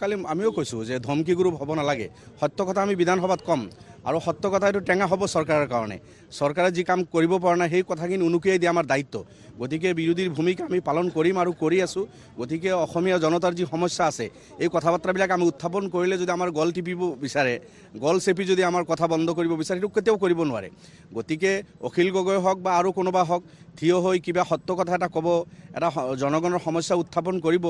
কালি আমিও কৈছোঁ যে ধমকি গুৰু হ'ব নালাগে সত্য কথা আমি বিধানসভাত ক'ম আৰু সত্য কথা এইটো টেঙা হ'ব চৰকাৰৰ কাৰণে চৰকাৰে যি কাম কৰিব পৰা নাই সেই কথাখিনি উনুকিয়াই দিয়া আমাৰ দায়িত্ব গতিকে বিৰোধীৰ ভূমিকা আমি পালন কৰিম আৰু কৰি আছোঁ গতিকে অসমীয়া জনতাৰ যি সমস্যা আছে এই কথা বাৰ্তাবিলাক আমি উত্থাপন কৰিলে যদি আমাৰ গল টিপিব বিচাৰে গল চেপি যদি আমাৰ কথা বন্ধ কৰিব বিচাৰে সেইটো কেতিয়াও কৰিব নোৱাৰে গতিকে অখিল গগৈ হওক বা আৰু কোনোবা হওক থিয় হৈ কিবা সত্য কথা এটা ক'ব এটা জনগণৰ সমস্যা উত্থাপন কৰিব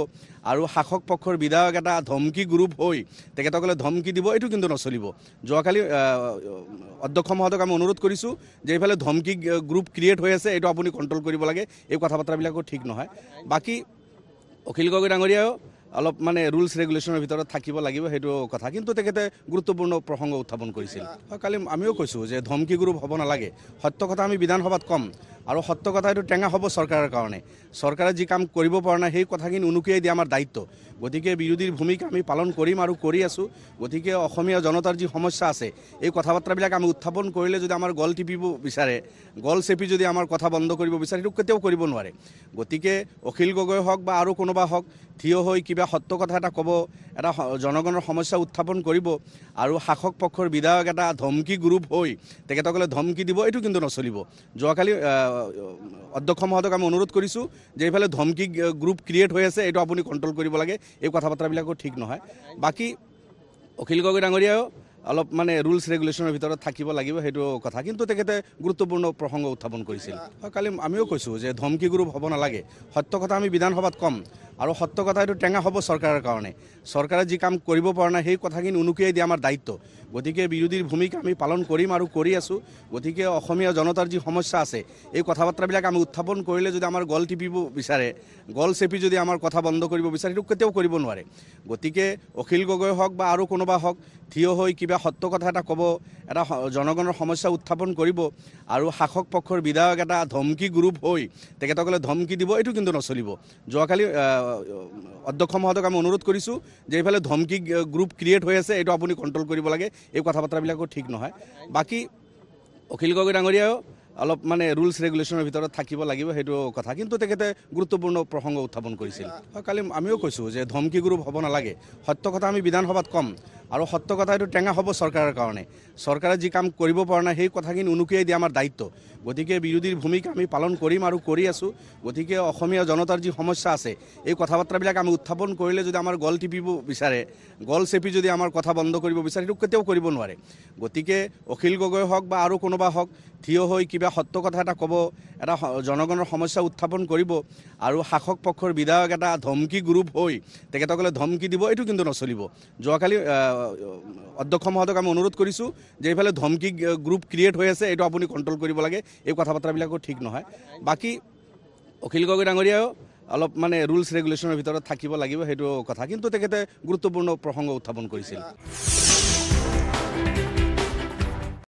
আৰু শাসক পক্ষৰ বিধায়ক এটা ধমকি গ্ৰুপ হৈ তেখেতসকলে ধমকি দিব এইটো কিন্তু নচলিব যোৱাকালি অধ্যক্ষ মহোদয়ক আমি অনুরোধ করছো যে এইফালে ধমকি গ্রুপ ক্রিয়েট হয়ে আছে এইটা আপনি কন্ট্রোল করব লাগে এই কথা বার্তাবিল ঠিক নহয় বাকি অখিল গগৈ ডাঙরিয়াও অলপ মানে রুলস রেগুলেশনের ভিতর থাকিব লাগবে সেই কথা কিন্তু তেখেতে গুরুত্বপূর্ণ প্রসঙ্গ উত্থাপন করেছিল কালি আমিও কইছো যে ধমকি গ্রুপ হব নালাগে সত্য কথা আমি বিধানসভাত কম আৰু সত্য কথা এইটো টেঙা হ'ব চৰকাৰৰ কাৰণে চৰকাৰে যি কাম কৰিব পৰা নাই সেই কথাখিনি উনুকিয়াই দি আমাৰ দায়িত্ব গতিকে বিৰোধীৰ ভূমিকা আমি পালন কৰিম আৰু কৰি আছোঁ গতিকে অসমীয়া জনতাৰ যি সমস্যা আছে এই কথা বাৰ্তাবিলাক আমি উত্থাপন কৰিলে যদি আমাৰ গল টিপিব বিচাৰে গল চেপি যদি আমাৰ কথা বন্ধ কৰিব বিচাৰে সেইটো কেতিয়াও কৰিব নোৱাৰে গতিকে অখিল গগৈ হওক বা আৰু কোনোবা হওক থিয় হৈ কিবা সত্য কথা এটা ক'ব এটা জনগণৰ সমস্যা উত্থাপন কৰিব আৰু শাসক পক্ষৰ বিধায়ক এটা ধমকি গ্ৰুপ হৈ তেখেতসকলে ধমকি দিব এইটো কিন্তু নচলিব যোৱাকালি অধ্যক্ষ মহোদয়ক আমি অনুৰোধ কৰিছোঁ যে এইফালে ধমকি গ্ৰুপ ক্ৰিয়েট হৈ আছে এইটো আপুনি কণ্ট্ৰল কৰিব লাগে এই কথা বতৰাবিলাকো ঠিক নহয় বাকী অখিল গগৈ ডাঙৰীয়াও অলপ মানে ৰুলছ ৰেগুলেশ্যনৰ ভিতৰত থাকিব লাগিব সেইটো কথা কিন্তু তেখেতে গুৰুত্বপূৰ্ণ প্ৰসংগ উত্থাপন কৰিছিল কালি আমিও কৈছোঁ যে ধমকি গ্ৰুপ হ'ব নালাগে সত্য কথা আমি বিধানসভাত ক'ম আৰু সত্য কথা এইটো টেঙা হ'ব চৰকাৰৰ কাৰণে চৰকাৰে যি কাম কৰিব পৰা নাই সেই কথাখিনি উনুকিয়াই দিয়ে আমাৰ দায়িত্ব গতিকে বিৰোধীৰ ভূমিকা আমি পালন কৰিম আৰু কৰি আছোঁ গতিকে অসমীয়া জনতাৰ যি সমস্যা আছে এই কথা বাৰ্তাবিলাক আমি উত্থাপন কৰিলে যদি আমাৰ গল টিপিব বিচাৰে গল চেপি যদি আমাৰ কথা বন্ধ কৰিব বিচাৰে সেইটো কেতিয়াও কৰিব নোৱাৰে গতিকে অখিল গগৈ হওক বা আৰু কোনোবা হওক থিয় হৈ কিবা সত্য কথা এটা ক'ব এটা জনগণৰ সমস্যা উত্থাপন কৰিব আৰু শাসক পক্ষৰ বিধায়ক এটা ধমকি গ্ৰুপ হৈ তেখেতসকলে ধমকি দিব এইটো কিন্তু নচলিব যোৱাকালি অধ্যক্ষ মহোদয়ক আমি অনুরোধ করছো যে এইফালে ধমকি গ্রুপ ক্রিয়েট হয়ে আছে এইটা আপনি কন্ট্রোল করব লাগে এই কথা বার্তাবিলাকও ঠিক নহয় বাকি অখিল গগৈ ডাঙরিয়াও অলপ মানে রুলস রেগুলেশনের ভিতর থাকিব লাগিব সেইটো কথা কিন্তু তেখেতে গুরুত্বপূর্ণ প্রসঙ্গ উত্থাপন করেছিল কালি আমিও কৈছো যে ধমকি গ্রুপ হব নালাগে সত্য কথা আমি বিধানসভাত কম আৰু সত্য কথা এইটো টেঙা হ'ব চৰকাৰৰ কাৰণে চৰকাৰে যি কাম কৰিব পৰা নাই সেই কথাখিনি উনুকিয়াই দিয়া আমাৰ দায়িত্ব গতিকে বিৰোধীৰ ভূমিকা আমি পালন কৰিম আৰু কৰি আছোঁ গতিকে অসমীয়া জনতাৰ যি সমস্যা আছে এই কথা বাৰ্তাবিলাক আমি উত্থাপন কৰিলে যদি আমাৰ গল টিপিব বিচাৰে গল চেপি যদি আমাৰ কথা বন্ধ কৰিব বিচাৰে সেইটো কেতিয়াও কৰিব নোৱাৰে গতিকে অখিল গগৈ হওক বা আৰু কোনোবা হওক থিয় হৈ কিবা সত্য কথা এটা ক'ব এটা জনগণৰ সমস্যা উত্থাপন কৰিব আৰু শাসক পক্ষৰ বিধায়ক এটা ধমকি গ্ৰুপ হৈ তেখেতসকলে ধমকি দিব এইটো কিন্তু নচলিব যোৱাকালি অধ্যক্ষ মহোদয়ক আমি অনুরোধ করছো যে এইফালে ধমকি গ্রুপ ক্রিয়েট হয়ে আছে এইটা আপনি কন্ট্রোল করব লাগে এই কথা বার্তাবিল ঠিক নহয় বাকি অখিল গগৈ ডাঙরিয়াও অল্প মানে রুলস রেগুলেশনের ভিতর থাকবে সেইটো কথা কিন্তু তেখেতে গুরুত্বপূর্ণ প্রসঙ্গ উত্থাপন করেছিল